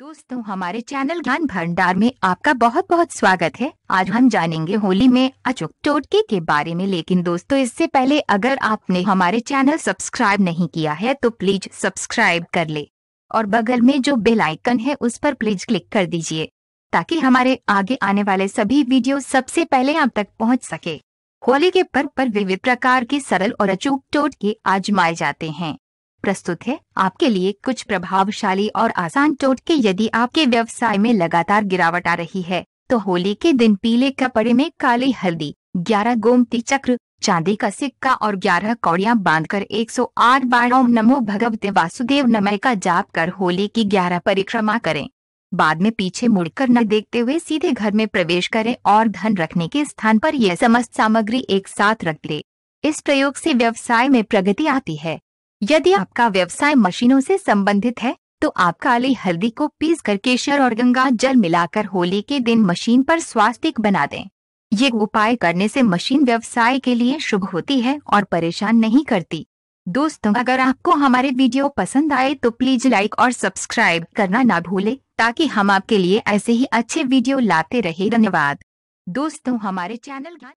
दोस्तों हमारे चैनल ज्ञान भंडार में आपका बहुत बहुत स्वागत है आज हम जानेंगे होली में अचूक टोटके के बारे में लेकिन दोस्तों इससे पहले अगर आपने हमारे चैनल सब्सक्राइब नहीं किया है तो प्लीज सब्सक्राइब कर ले और बगल में जो बेल आइकन है उस पर प्लीज क्लिक कर दीजिए ताकि हमारे आगे आने वाले सभी वीडियो सबसे पहले आप तक पहुँच सके होली के पर्व पर विविध प्रकार के सरल और अचूक टोटके आजमाए जाते हैं प्रस्तुत है आपके लिए कुछ प्रभावशाली और आसान टोटके यदि आपके व्यवसाय में लगातार गिरावट आ रही है तो होली के दिन पीले कपड़े में काली हल्दी ग्यारह गोमती चक्र चांदी का सिक्का और ग्यारह कौड़िया बांधकर 108 बार ओम नमो भगवते वासुदेव नमय का जाप कर होली की ग्यारह परिक्रमा करें बाद में पीछे मुड़कर न देखते हुए सीधे घर में प्रवेश करें और धन रखने के स्थान पर यह समस्त सामग्री एक साथ रख ले इस प्रयोग से व्यवसाय में प्रगति आती है यदि आपका व्यवसाय मशीनों से संबंधित है तो आप काली हल्दी को पीस कर केशर और गंगा जल मिलाकर होली के दिन मशीन पर स्वास्तिक बना दें ये उपाय करने से मशीन व्यवसाय के लिए शुभ होती है और परेशान नहीं करती दोस्तों अगर आपको हमारे वीडियो पसंद आए तो प्लीज लाइक और सब्सक्राइब करना ना भूले ताकि हम आपके लिए ऐसे ही अच्छे वीडियो लाते रहे धन्यवाद दोस्तों हमारे चैनल